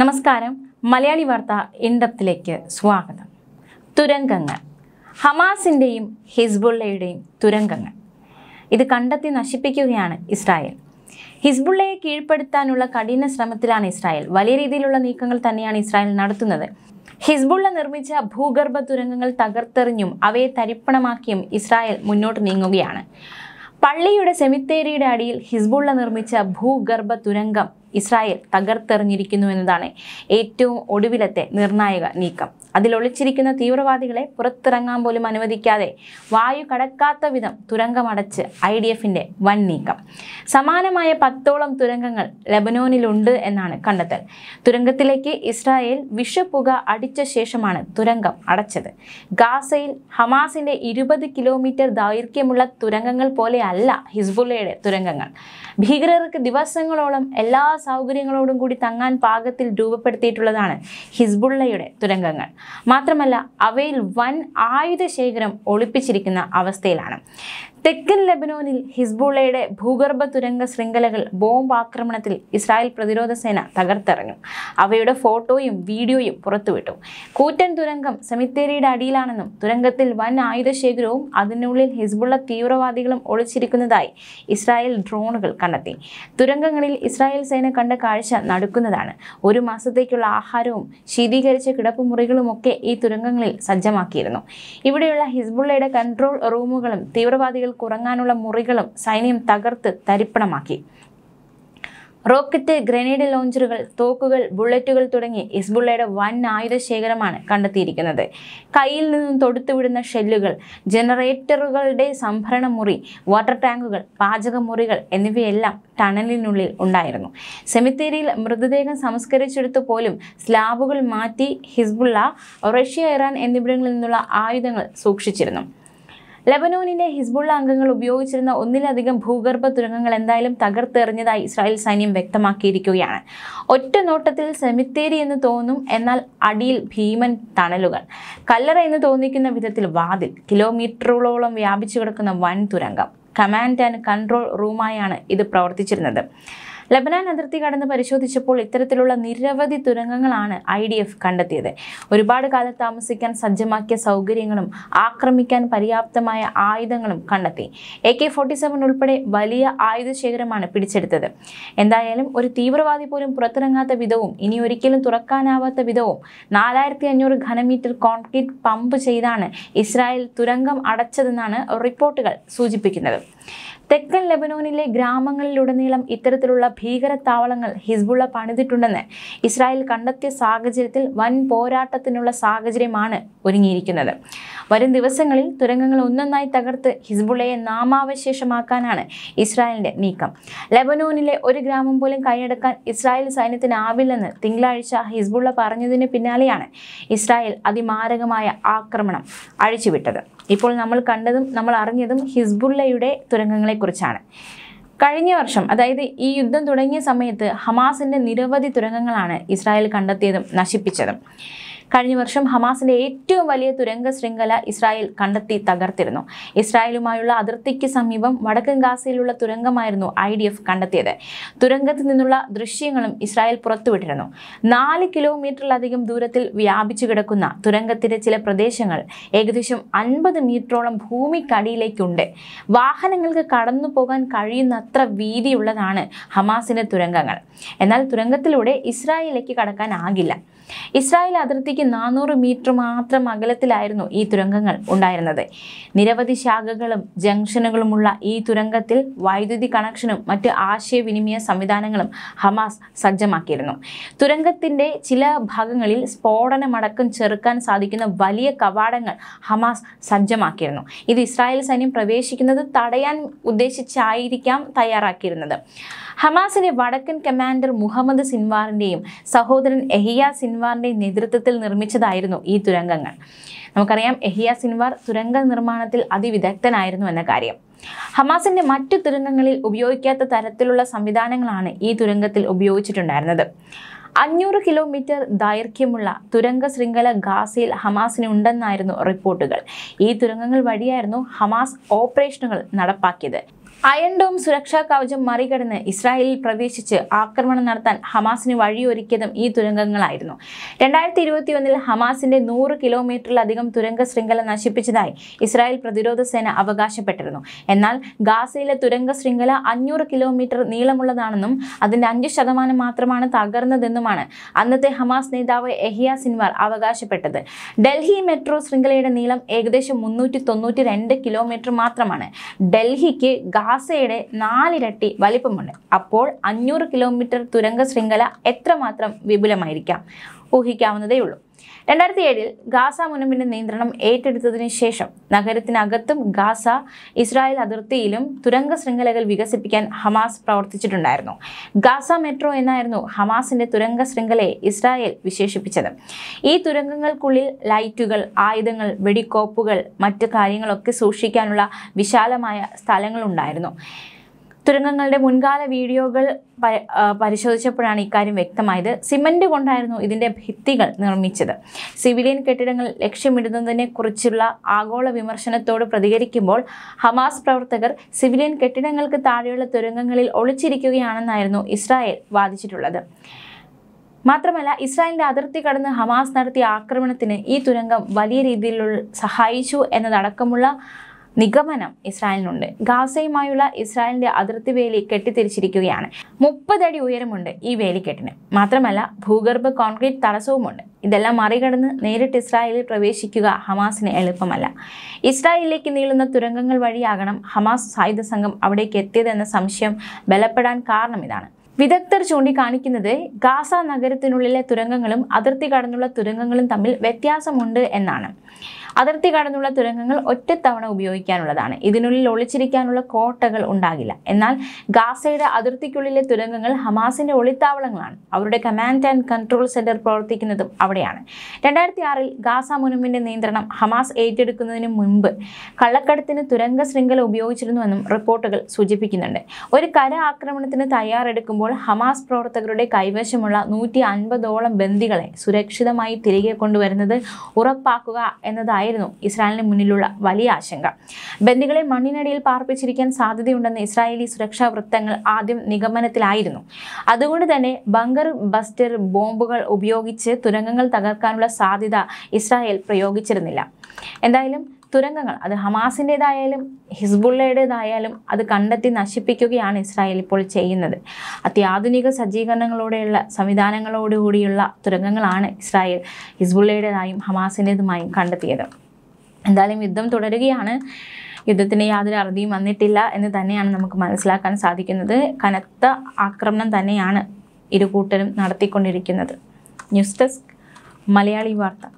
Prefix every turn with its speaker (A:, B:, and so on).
A: നമസ്കാരം മലയാളി വാർത്ത ഇൻഡപ്തിലേക്ക് സ്വാഗതം തുരങ്കങ്ങൾ ഹമാസിൻ്റെയും ഹിസ്ബുള്ളയുടെയും തുരങ്കങ്ങൾ ഇത് കണ്ടെത്തി നശിപ്പിക്കുകയാണ് ഇസ്രായേൽ ഹിസ്ബുള്ളയെ കീഴ്പ്പെടുത്താനുള്ള കഠിന ശ്രമത്തിലാണ് ഇസ്രായേൽ വലിയ രീതിയിലുള്ള നീക്കങ്ങൾ തന്നെയാണ് ഇസ്രായേൽ നടത്തുന്നത് ഹിസ്ബുള്ള നിർമ്മിച്ച ഭൂഗർഭ തുരങ്കങ്ങൾ തകർത്തെറിഞ്ഞും അവയെ തരിപ്പണമാക്കിയും ഇസ്രായേൽ മുന്നോട്ട് നീങ്ങുകയാണ് പള്ളിയുടെ സെമിത്തേരിയുടെ അടിയിൽ ഹിസ്ബുള്ള നിർമ്മിച്ച ഭൂഗർഭ തുരങ്കം ഇസ്രായേൽ തകർത്തെറിഞ്ഞിരിക്കുന്നു എന്നതാണ് ഏറ്റവും ഒടുവിലത്തെ നിർണായക നീക്കം അതിൽ ഒളിച്ചിരിക്കുന്ന തീവ്രവാദികളെ പുറത്തിറങ്ങാൻ പോലും അനുവദിക്കാതെ വായു കടക്കാത്ത വിധം തുരങ്കമടച്ച് ഐ ഡി എഫിൻ്റെ വൻ നീക്കം സമാനമായ പത്തോളം തുരങ്കങ്ങൾ ലബനോനിലുണ്ട് എന്നാണ് കണ്ടെത്തൽ തുരങ്കത്തിലേക്ക് ഇസ്രായേൽ വിഷപ്പുക അടിച്ച ശേഷമാണ് തുരങ്കം അടച്ചത് ഗാസയിൽ ഹമാസിൻ്റെ ഇരുപത് കിലോമീറ്റർ ദൈർഘ്യമുള്ള തുരങ്കങ്ങൾ പോലെയല്ല ഹിസ്ബുള്ളയുടെ തുരങ്കങ്ങൾ ഭീകരർക്ക് ദിവസങ്ങളോളം എല്ലാ സൗകര്യങ്ങളോടും കൂടി തങ്ങാൻ പാകത്തിൽ രൂപപ്പെടുത്തിയിട്ടുള്ളതാണ് ഹിസ്ബുള്ളയുടെ തുരങ്കങ്ങൾ മാത്രമല്ല അവയിൽ വൻ ആയുധ ശേഖരം ഒളിപ്പിച്ചിരിക്കുന്ന അവസ്ഥയിലാണ് തെക്കൻ ലെബനോനിൽ ഹിസ്ബുള്ളയുടെ ഭൂഗർഭ തുരങ്ക ശൃംഖലകൾ ബോംബ് ആക്രമണത്തിൽ ഇസ്രായേൽ പ്രതിരോധ സേന തകർത്തെറിഞ്ഞു അവയുടെ ഫോട്ടോയും വീഡിയോയും പുറത്തുവിട്ടു കൂറ്റൻ തുരങ്കം സെമിത്തേരിയുടെ അടിയിലാണെന്നും തുരങ്കത്തിൽ വൻ ആയുധശേഖരവും അതിനുള്ളിൽ ഹിസ്ബുള്ള തീവ്രവാദികളും ഒളിച്ചിരിക്കുന്നതായി ഇസ്രായേൽ ഡ്രോണുകൾ കണ്ടെത്തി തുരങ്കങ്ങളിൽ ഇസ്രായേൽ സേന കണ്ട കാഴ്ച നടക്കുന്നതാണ് ഒരു മാസത്തേക്കുള്ള ആഹാരവും ശീതീകരിച്ച കിടപ്പുമുറികളുമൊക്കെ ഈ തുരങ്കങ്ങളിൽ സജ്ജമാക്കിയിരുന്നു ഇവിടെയുള്ള ഹിസ്ബുള്ളയുടെ കൺട്രോൾ റൂമുകളും തീവ്രവാദികൾ കുറങ്ങാനുള്ള മുറികളും സൈന്യം തകർത്ത് തരിപ്പണമാക്കി റോക്കറ്റ് ഗ്രനേഡ് ലോഞ്ചറുകൾ തോക്കുകൾ ബുള്ളറ്റുകൾ തുടങ്ങി ഇസ്ബുള്ളയുടെ വൻ ആയുധ ശേഖരമാണ് കണ്ടെത്തിയിരിക്കുന്നത് കയ്യിൽ നിന്നും തൊടുത്തുവിടുന്ന ഷെല്ലുകൾ ജനറേറ്ററുകളുടെ സംഭരണ മുറി വാട്ടർ ടാങ്കുകൾ മുറികൾ എന്നിവയെല്ലാം ടണലിനുള്ളിൽ ഉണ്ടായിരുന്നു സെമിത്തേരിയിൽ മൃതദേഹം സംസ്കരിച്ചെടുത്ത് പോലും സ്ലാബുകൾ മാറ്റി ഹിസ്ബുള്ള റഷ്യ ഇറാൻ എന്നിവിടങ്ങളിൽ നിന്നുള്ള ആയുധങ്ങൾ സൂക്ഷിച്ചിരുന്നു ലബനോനിലെ ഹിസ്ബുള്ള അംഗങ്ങൾ ഉപയോഗിച്ചിരുന്ന ഒന്നിലധികം ഭൂഗർഭ തുരങ്കങ്ങൾ എന്തായാലും തകർത്തെറിഞ്ഞതായി ഇസ്രായേൽ സൈന്യം വ്യക്തമാക്കിയിരിക്കുകയാണ് ഒറ്റ നോട്ടത്തിൽ സെമിത്തേരി എന്ന് തോന്നും എന്നാൽ അടിയിൽ ഭീമൻ ടണലുകൾ കല്ലറ എന്ന് തോന്നിക്കുന്ന വിധത്തിൽ വാതിൽ കിലോമീറ്ററുകളോളം വ്യാപിച്ചു കിടക്കുന്ന വൻ തുരങ്കം കമാൻഡ് ആൻഡ് കൺട്രോൾ റൂമായാണ് ഇത് പ്രവർത്തിച്ചിരുന്നത് ലബനാൻ അതിർത്തി കടന്ന് പരിശോധിച്ചപ്പോൾ ഇത്തരത്തിലുള്ള നിരവധി തുരങ്കങ്ങളാണ് ഐ ഡി എഫ് കണ്ടെത്തിയത് ഒരുപാട് കാലം താമസിക്കാൻ സജ്ജമാക്കിയ സൗകര്യങ്ങളും ആക്രമിക്കാൻ പര്യാപ്തമായ ആയുധങ്ങളും കണ്ടെത്തി എ കെ ഫോർട്ടി സെവൻ ഉൾപ്പെടെ വലിയ ആയുധശേഖരമാണ് പിടിച്ചെടുത്തത് എന്തായാലും ഒരു തീവ്രവാദി പോലും പുറത്തിറങ്ങാത്ത വിധവും ഇനി ഒരിക്കലും തുറക്കാനാവാത്ത വിധവും നാലായിരത്തി അഞ്ഞൂറ് ഘനമീറ്റർ കോൺക്രീറ്റ് പമ്പ് ചെയ്താണ് ഇസ്രായേൽ തുരങ്കം അടച്ചതെന്നാണ് റിപ്പോർട്ടുകൾ സൂചിപ്പിക്കുന്നത് തെക്കൻ ലെബനോനിലെ ഗ്രാമങ്ങളിലുടനീളം ഇത്തരത്തിലുള്ള ഭീകരത്താവളങ്ങൾ ഹിസ്ബുള്ള പണിതിട്ടുണ്ടെന്ന് ഇസ്രായേൽ കണ്ടെത്തിയ സാഹചര്യത്തിൽ വൻ പോരാട്ടത്തിനുള്ള സാഹചര്യമാണ് ഒരുങ്ങിയിരിക്കുന്നത് വരും ദിവസങ്ങളിൽ തുരങ്കങ്ങൾ ഒന്നൊന്നായി തകർത്ത് ഹിസ്ബുള്ളയെ നാമാവശേഷമാക്കാനാണ് ഇസ്രായേലിന്റെ നീക്കം ലെബനോനിലെ ഒരു ഗ്രാമം പോലും കൈയടക്കാൻ ഇസ്രായേൽ സൈന്യത്തിനാവില്ലെന്ന് തിങ്കളാഴ്ച ഹിസ്ബുള്ള പറഞ്ഞതിന് പിന്നാലെയാണ് ഇസ്രായേൽ അതിമാരകമായ ആക്രമണം അഴിച്ചുവിട്ടത് ഇപ്പോൾ നമ്മൾ കണ്ടതും നമ്മൾ അറിഞ്ഞതും ഹിസ്ബുള്ളയുടെ തുരങ്കങ്ങളെക്കുറിച്ചാണ് കഴിഞ്ഞ വർഷം അതായത് ഈ യുദ്ധം തുടങ്ങിയ സമയത്ത് ഹമാസിന്റെ നിരവധി തുരങ്കങ്ങളാണ് ഇസ്രായേൽ കണ്ടെത്തിയതും നശിപ്പിച്ചതും കഴിഞ്ഞ വർഷം ഹമാസിന്റെ ഏറ്റവും വലിയ തുരങ്ക ശൃംഖല ഇസ്രായേൽ കണ്ടെത്തി തകർത്തിരുന്നു ഇസ്രായേലുമായുള്ള അതിർത്തിക്ക് സമീപം വടക്കൻ ഗാസയിലുള്ള തുരങ്കമായിരുന്നു ഐ ഡി എഫ് കണ്ടെത്തിയത് തുരങ്കത്തിൽ നിന്നുള്ള ദൃശ്യങ്ങളും ഇസ്രായേൽ പുറത്തുവിട്ടിരുന്നു നാല് കിലോമീറ്ററിലധികം ദൂരത്തിൽ വ്യാപിച്ചു കിടക്കുന്ന തുരങ്കത്തിന്റെ ചില പ്രദേശങ്ങൾ ഏകദേശം അൻപത് മീറ്ററോളം ഭൂമിക്കടിയിലേക്കുണ്ട് വാഹനങ്ങൾക്ക് കടന്നു പോകാൻ കഴിയുന്നത്ര വീതിയുള്ളതാണ് ഹമാസിന്റെ തുരങ്കങ്ങൾ എന്നാൽ തുരങ്കത്തിലൂടെ ഇസ്രായേലിലേക്ക് കടക്കാനാകില്ല ഇസ്രായേൽ അതിർത്തിക്ക് നാനൂറ് മീറ്റർ മാത്രം അകലത്തിലായിരുന്നു ഈ തുരങ്കങ്ങൾ ഉണ്ടായിരുന്നത് നിരവധി ശാഖകളും ജംഗ്ഷനുകളുമുള്ള ഈ തുരങ്കത്തിൽ വൈദ്യുതി കണക്ഷനും മറ്റ് ആശയവിനിമയ സംവിധാനങ്ങളും ഹമാസ് സജ്ജമാക്കിയിരുന്നു തുരങ്കത്തിന്റെ ചില ഭാഗങ്ങളിൽ സ്ഫോടനമടക്കം ചെറുക്കാൻ സാധിക്കുന്ന വലിയ കവാടങ്ങൾ ഹമാസ് സജ്ജമാക്കിയിരുന്നു ഇത് ഇസ്രായേൽ സൈന്യം പ്രവേശിക്കുന്നത് തടയാൻ ഉദ്ദേശിച്ചായിരിക്കാം തയ്യാറാക്കിയിരുന്നത് ഹമാസിലെ വടക്കൻ കമാൻഡർ മുഹമ്മദ് സിൻവാറിന്റെയും സഹോദരൻ എഹിയ സിൻവാർ സിൻവാറിന്റെ നേതൃത്വത്തിൽ നിർമ്മിച്ചതായിരുന്നു ഈ തുരങ്കങ്ങൾ നമുക്കറിയാം എഹിയ സിൻവാർ തുരങ്ക നിർമ്മാണത്തിൽ അതിവിദഗ്ധനായിരുന്നു എന്ന കാര്യം ഹമാസിന്റെ മറ്റു തുരങ്കങ്ങളിൽ ഉപയോഗിക്കാത്ത തരത്തിലുള്ള സംവിധാനങ്ങളാണ് ഈ തുരങ്കത്തിൽ ഉപയോഗിച്ചിട്ടുണ്ടായിരുന്നത് അഞ്ഞൂറ് കിലോമീറ്റർ ദൈർഘ്യമുള്ള തുരങ്ക ശൃംഖല ഗാസയിൽ ഹമാസിന് ഉണ്ടെന്നായിരുന്നു റിപ്പോർട്ടുകൾ ഈ തുരങ്കങ്ങൾ വഴിയായിരുന്നു ഹമാസ് ഓപ്പറേഷനുകൾ നടപ്പാക്കിയത് അയൺഡോം സുരക്ഷാ കവചം മറികടന്ന് ഇസ്രായേലിൽ പ്രവേശിച്ച് ആക്രമണം നടത്താൻ ഹമാസിന് വഴിയൊരുക്കിയതും ഈ തുരങ്കങ്ങളായിരുന്നു രണ്ടായിരത്തി ഇരുപത്തി ഒന്നിൽ ഹമാസിന്റെ നൂറ് കിലോമീറ്ററിലധികം തുരങ്ക ശൃംഖല നശിപ്പിച്ചതായി ഇസ്രായേൽ പ്രതിരോധ സേന അവകാശപ്പെട്ടിരുന്നു എന്നാൽ ഗാസയിലെ തുരങ്ക ശൃംഖല അഞ്ഞൂറ് കിലോമീറ്റർ നീളമുള്ളതാണെന്നും അതിന്റെ അഞ്ച് ശതമാനം മാത്രമാണ് തകർന്നതെന്നുമാണ് അന്നത്തെ ഹമാസ് നേതാവ് എഹിയ സിൻവാർ അവകാശപ്പെട്ടത് ഡൽഹി മെട്രോ ശൃംഖലയുടെ നീളം ഏകദേശം മുന്നൂറ്റി തൊണ്ണൂറ്റി രണ്ട് കിലോമീറ്റർ മാത്രമാണ് ഡൽഹിക്ക് ഗാസയുടെ നാലിരട്ടി വലിപ്പമുണ്ട് അപ്പോൾ അഞ്ഞൂറ് കിലോമീറ്റർ തുരങ്ക ശൃംഖല എത്രമാത്രം വിപുലമായിരിക്കാം ഊഹിക്കാവുന്നതേ ഉള്ളൂ രണ്ടായിരത്തി ഏഴിൽ ഗാസ മുനമ്പിന്റെ നിയന്ത്രണം ഏറ്റെടുത്തതിന് ശേഷം നഗരത്തിനകത്തും ഗാസ ഇസ്രായേൽ അതിർത്തിയിലും തുരങ്ക ശൃംഖലകൾ വികസിപ്പിക്കാൻ ഹമാസ് പ്രവർത്തിച്ചിട്ടുണ്ടായിരുന്നു ഗാസ മെട്രോ എന്നായിരുന്നു ഹമാസിന്റെ തുരങ്ക ശൃംഖലയെ ഇസ്രായേൽ വിശേഷിപ്പിച്ചത് ഈ തുരങ്കങ്ങൾക്കുള്ളിൽ ലൈറ്റുകൾ ആയുധങ്ങൾ വെടിക്കോപ്പുകൾ മറ്റു കാര്യങ്ങളൊക്കെ സൂക്ഷിക്കാനുള്ള വിശാലമായ സ്ഥലങ്ങളുണ്ടായിരുന്നു തുരങ്കങ്ങളുടെ മുൻകാല വീഡിയോകൾ പരിശോധിച്ചപ്പോഴാണ് ഇക്കാര്യം വ്യക്തമായത് സിമൻ്റ് കൊണ്ടായിരുന്നു ഇതിൻ്റെ ഭിത്തികൾ നിർമ്മിച്ചത് സിവിലിയൻ കെട്ടിടങ്ങൾ ലക്ഷ്യമിടുന്നതിനെക്കുറിച്ചുള്ള ആഗോള വിമർശനത്തോട് പ്രതികരിക്കുമ്പോൾ ഹമാസ് പ്രവർത്തകർ സിവിലിയൻ കെട്ടിടങ്ങൾക്ക് താഴെയുള്ള തുരങ്കങ്ങളിൽ ഒളിച്ചിരിക്കുകയാണെന്നായിരുന്നു ഇസ്രായേൽ വാദിച്ചിട്ടുള്ളത് മാത്രമല്ല ഇസ്രായേലിൻ്റെ അതിർത്തി കടന്ന് ഹമാസ് നടത്തിയ ആക്രമണത്തിന് ഈ തുരങ്കം വലിയ രീതിയിലുള്ള സഹായിച്ചു എന്നതടക്കമുള്ള നിഗമനം ഇസ്രായേലിനുണ്ട് ഗാസയുമായുള്ള ഇസ്രായേലിന്റെ അതിർത്തി വേലി കെട്ടിത്തിരിച്ചിരിക്കുകയാണ് മുപ്പതടി ഉയരമുണ്ട് ഈ വേലിക്കെട്ടിന് മാത്രമല്ല ഭൂഗർഭ കോൺക്രീറ്റ് തടസ്സവുമുണ്ട് ഇതെല്ലാം മറികടന്ന് നേരിട്ട് ഇസ്രായേലിൽ പ്രവേശിക്കുക ഹമാസിന് എളുപ്പമല്ല ഇസ്രായേലിലേക്ക് നീളുന്ന തുരങ്കങ്ങൾ വഴിയാകണം ഹമാസ് സായുധ സംഘം അവിടേക്ക് എത്തിയതെന്ന സംശയം ബലപ്പെടാൻ കാരണം ഇതാണ് വിദഗ്ധർ ചൂണ്ടിക്കാണിക്കുന്നത് ഗാസ നഗരത്തിനുള്ളിലെ തുരങ്കങ്ങളും അതിർത്തി കടന്നുള്ള തുരങ്കങ്ങളും തമ്മിൽ വ്യത്യാസമുണ്ട് എന്നാണ് അതിർത്തി കടന്നുള്ള തുരങ്കങ്ങൾ ഒറ്റത്തവണ ഉപയോഗിക്കാനുള്ളതാണ് ഇതിനുള്ളിൽ ഒളിച്ചിരിക്കാനുള്ള കോട്ടകൾ ഉണ്ടാകില്ല എന്നാൽ ഗാസയുടെ അതിർത്തിക്കുള്ളിലെ തുരങ്കങ്ങൾ ഹമാസിന്റെ ഒളിത്താവളങ്ങളാണ് അവരുടെ കമാൻഡ് ആൻഡ് കൺട്രോൾ സെന്റർ പ്രവർത്തിക്കുന്നതും അവിടെയാണ് രണ്ടായിരത്തി ആറിൽ ഗാസ മുനുമ്പിന്റെ നിയന്ത്രണം ഹമാസ് ഏറ്റെടുക്കുന്നതിന് മുൻപ് കള്ളക്കടത്തിന് തുരങ്ക ശൃംഖല ഉപയോഗിച്ചിരുന്നുവെന്നും റിപ്പോർട്ടുകൾ സൂചിപ്പിക്കുന്നുണ്ട് ഒരു കര ആക്രമണത്തിന് തയ്യാറെടുക്കുമ്പോൾ ഹമാസ് പ്രവർത്തകരുടെ കൈവശമുള്ള നൂറ്റി അൻപതോളം ബന്ദികളെ സുരക്ഷിതമായി തിരികെ കൊണ്ടുവരുന്നത് ഉറപ്പാക്കുക എന്നതായി എന്നതായിരുന്നു ഇസ്രായേലിന് മുന്നിലുള്ള വലിയ ആശങ്ക ബന്ദികളെ മണ്ണിനടിയിൽ പാർപ്പിച്ചിരിക്കാൻ സാധ്യതയുണ്ടെന്ന് ഇസ്രായേലി സുരക്ഷാ വൃത്തങ്ങൾ ആദ്യം നിഗമനത്തിലായിരുന്നു അതുകൊണ്ട് തന്നെ ബങ്കർ ബസ്റ്റർ ബോംബുകൾ ഉപയോഗിച്ച് തുരങ്കങ്ങൾ തകർക്കാനുള്ള സാധ്യത ഇസ്രായേൽ പ്രയോഗിച്ചിരുന്നില്ല എന്തായാലും തുരങ്കങ്ങൾ അത് ഹമാസിൻ്റേതായാലും ഹിസ്ബുള്ളയുടേതായാലും അത് കണ്ടെത്തി നശിപ്പിക്കുകയാണ് ഇസ്രായേൽ ഇപ്പോൾ ചെയ്യുന്നത് അത്യാധുനിക സജ്ജീകരണങ്ങളോടെയുള്ള സംവിധാനങ്ങളോടുകൂടിയുള്ള തുരങ്കങ്ങളാണ് ഇസ്രായേൽ ഹിസ്ബുള്ളയുടേതായും ഹമാസിൻ്റേതുമായും കണ്ടെത്തിയത് എന്തായാലും യുദ്ധം തുടരുകയാണ് യുദ്ധത്തിന് യാതൊരു അറുതിയും വന്നിട്ടില്ല എന്ന് തന്നെയാണ് നമുക്ക് മനസ്സിലാക്കാൻ സാധിക്കുന്നത് കനത്ത ആക്രമണം തന്നെയാണ് ഇരു കൂട്ടരും നടത്തിക്കൊണ്ടിരിക്കുന്നത് ന്യൂസ് ഡെസ്ക് മലയാളി വാർത്ത